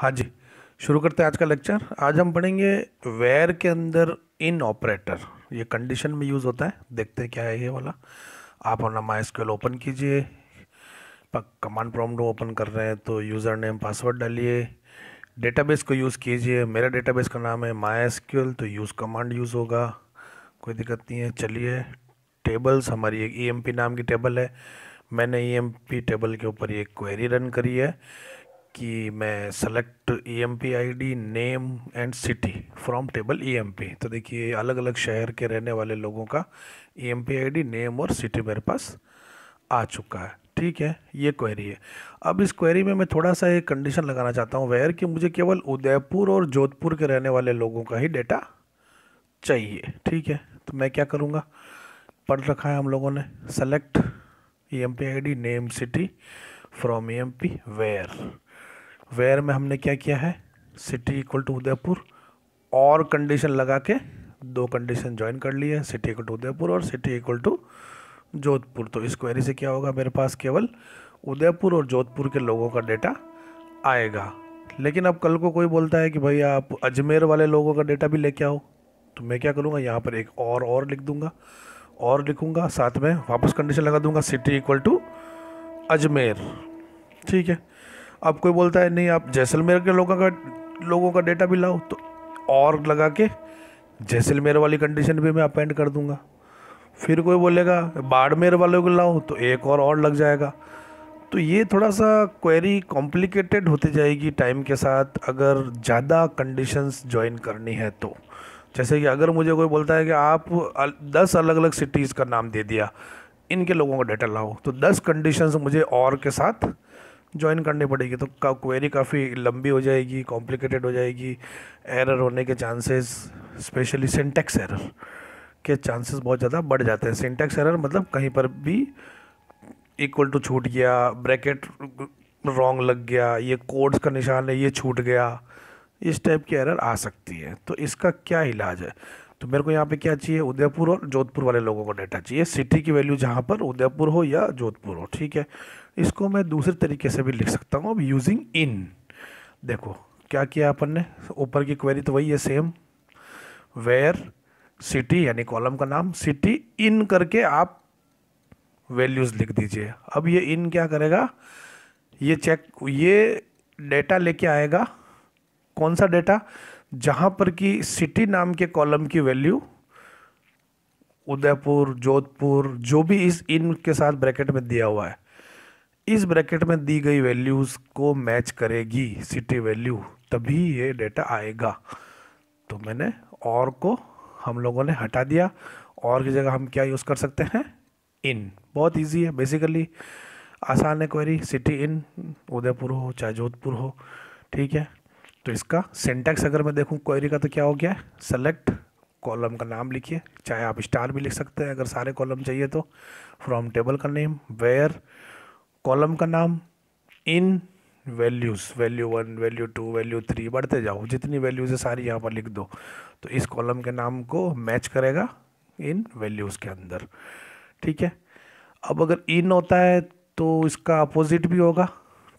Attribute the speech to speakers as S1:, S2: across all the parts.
S1: हाँ जी शुरू करते हैं आज का लेक्चर आज हम पढ़ेंगे वेयर के अंदर इन ऑपरेटर ये कंडीशन में यूज़ होता है देखते हैं क्या है ये वाला आप अपना माई स्क्यूल ओपन कीजिए कमांड प्रॉम्प्ट ओपन कर रहे हैं तो यूज़र नेम पासवर्ड डालिए डेटाबेस को यूज़ कीजिए मेरा डेटाबेस का नाम है माई तो यूज़ कमांड यूज़ होगा कोई दिक्कत नहीं है चलिए टेबल्स हमारी एक ई नाम की टेबल है मैंने ई टेबल के ऊपर एक क्वेरी रन करी है कि मैं select E M P I D name and city from table E M P तो देखिए अलग अलग शहर के रहने वाले लोगों का E M P I D name और सिटी मेरे पास आ चुका है ठीक है ये क्वेरी है अब इस क्वेरी में मैं थोड़ा सा एक कंडीशन लगाना चाहता हूँ वेयर कि मुझे केवल उदयपुर और जोधपुर के रहने वाले लोगों का ही डेटा चाहिए ठीक है तो मैं क्या करूँगा पढ़ रखा है हम लोगों ने select E M P I D name city from E M P where where में हमने क्या किया है सिटी इक्वल टू उदयपुर और कंडीशन लगा के दो कंडीशन ज्वाइन कर लिए है सिटी इक्वल टू उदयपुर और सिटी इक्वल टू जोधपुर तो इस क्वेरी से क्या होगा मेरे पास केवल उदयपुर और जोधपुर के लोगों का डेटा आएगा लेकिन अब कल को कोई बोलता है कि भाई आप अजमेर वाले लोगों का डेटा भी लेके आओ तो मैं क्या करूँगा यहाँ पर एक और और लिख दूँगा और लिखूँगा साथ में वापस कंडीशन लगा दूँगा सिटी इक्वल टू अजमेर ठीक है अब कोई बोलता है नहीं आप जैसलमेर के लोगों का लोगों का डेटा भी लाओ तो और लगा के जैसलमेर वाली कंडीशन भी मैं अपेंड कर दूंगा फिर कोई बोलेगा बाड़मेर वालों को लाओ तो एक और और लग जाएगा तो ये थोड़ा सा क्वेरी कॉम्प्लिकेटेड होती जाएगी टाइम के साथ अगर ज़्यादा कंडीशंस ज्वाइन करनी है तो जैसे कि अगर मुझे कोई बोलता है कि आप दस अलग अलग सिटीज़ का नाम दे दिया इनके लोगों का डाटा लाओ तो दस कंडीशंस मुझे और के साथ ज्वाइन करनी पड़ेगी तो का क्वेरी काफ़ी लंबी हो जाएगी कॉम्प्लिकेटेड हो जाएगी एरर होने के चांसेस स्पेशली सिंटेक्स एरर के चांसेस बहुत ज़्यादा बढ़ जाते हैं सिंटेक्स एरर मतलब कहीं पर भी इक्वल टू छूट गया ब्रैकेट रॉन्ग लग गया ये कोड्स का निशान है ये छूट गया इस टाइप की एरर आ सकती है तो इसका क्या इलाज है तो मेरे को यहाँ पे क्या चाहिए उदयपुर और जोधपुर वाले लोगों को डेटा चाहिए सिटी की वैल्यू जहाँ पर उदयपुर हो या जोधपुर हो ठीक है इसको मैं दूसरे तरीके से भी लिख सकता हूँ अब यूजिंग इन देखो क्या किया अपन ने ऊपर की क्वेरी तो वही है सेम वेयर सिटी यानी कॉलम का नाम सिटी इन करके आप वैल्यूज़ लिख दीजिए अब ये इन क्या करेगा ये चेक ये डेटा लेके आएगा कौन सा डेटा जहाँ पर कि सिटी नाम के कॉलम की वैल्यू उदयपुर जोधपुर जो भी इस इन के साथ ब्रैकेट में दिया हुआ है इस ब्रैकेट में दी गई वैल्यूज़ को मैच करेगी सिटी वैल्यू तभी ये डेटा आएगा तो मैंने और को हम लोगों ने हटा दिया और की जगह हम क्या यूज़ कर सकते हैं इन बहुत इजी है बेसिकली आसान है क्वेरी सिटी इन उदयपुर हो चाहे जोधपुर हो ठीक है तो इसका सेंटेक्स अगर मैं देखूँ क्वेरी का तो क्या हो गया सेलेक्ट कॉलम का नाम लिखिए चाहे आप स्टार भी लिख सकते हैं अगर सारे कॉलम चाहिए तो फ्रॉम टेबल का नेम वेयर कॉलम का नाम in values value one value two value three बढ़ते जाओ जितनी वैल्यूज़ है सारी यहाँ पर लिख दो तो इस कॉलम के नाम को मैच करेगा इन वैल्यूज़ के अंदर ठीक है अब अगर इन होता है तो इसका अपोजिट भी होगा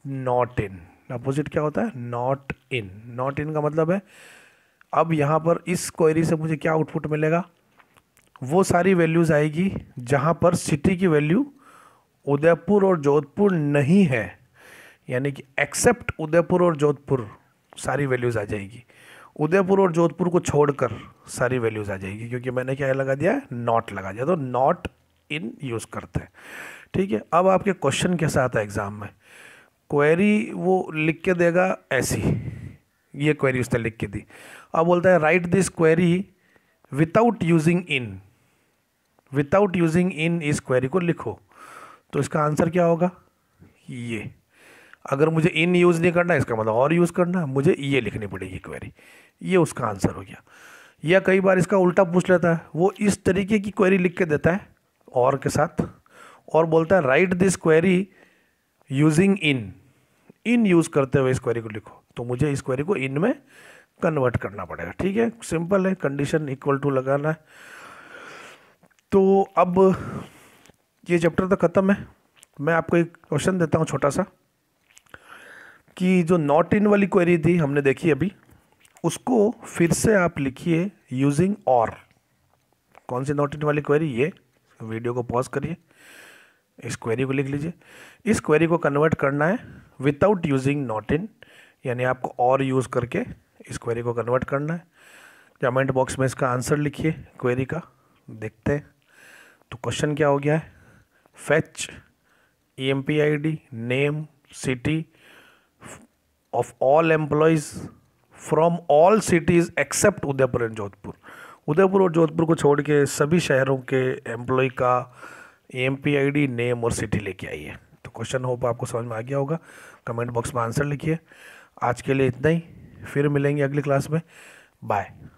S1: नॉट इन अपोजिट क्या होता है नॉट इन नॉट इन का मतलब है अब यहाँ पर इस क्वेरी से मुझे क्या आउटपुट मिलेगा वो सारी वैल्यूज़ आएगी जहाँ पर सिटी की वैल्यू उदयपुर और जोधपुर नहीं है यानी कि एक्सेप्ट उदयपुर और जोधपुर सारी वैल्यूज़ आ जाएगी उदयपुर और जोधपुर को छोड़कर सारी वैल्यूज़ आ जाएगी क्योंकि मैंने क्या लगा दिया है नॉट लगा दिया तो नॉट इन यूज़ करते हैं ठीक है अब आपके क्वेश्चन कैसा आता है एग्ज़ाम में क्वेरी वो लिख के देगा ऐसी ये क्वेरी उसने लिख के दी अब बोलता है write this query without using in without using in इस क्वेरी को लिखो तो इसका आंसर क्या होगा ये अगर मुझे इन यूज़ नहीं करना इसका मतलब और यूज़ करना मुझे ये लिखनी पड़ेगी क्वेरी ये उसका आंसर हो गया या कई बार इसका उल्टा पूछ लेता है वो इस तरीके की क्वेरी लिख के देता है और के साथ और बोलता है write this query using in in use करते हुए इस क्वेरी को लिखो तो मुझे इस क्वेरी को इन में कन्वर्ट करना पड़ेगा ठीक है सिंपल है कंडीशन इक्वल टू लगाना है तो अब ये चैप्टर तो ख़त्म है मैं आपको एक क्वेश्चन देता हूँ छोटा सा कि जो नॉट इन वाली क्वेरी थी हमने देखी अभी उसको फिर से आप लिखिए यूजिंग और कौन सी नॉट इन वाली क्वेरी ये वीडियो को पॉज करिए इस क्वेरी को लिख लीजिए इस क्वेरी को कन्वर्ट करना है विदाउट यूजिंग नॉट इन यानी आपको और यूज़ करके इस क्वेरी को कन्वर्ट करना है कमेंट बॉक्स में इसका आंसर लिखिए क्वेरी का देखते हैं तो क्वेश्चन क्या हो गया है fetch E M P I D name city of all employees from all cities except Udaipur and Jodhpur Udaipur और जोधपुर को छोड़ के सभी शहरों के एम्प्लॉय का M P I D name और सिटी लेके आइए तो क्वेश्चन होप आपको समझ में आ गया होगा कमेंट बॉक्स में आंसर लिखिए आज के लिए इतना ही फिर मिलेंगे अगली क्लास में बाय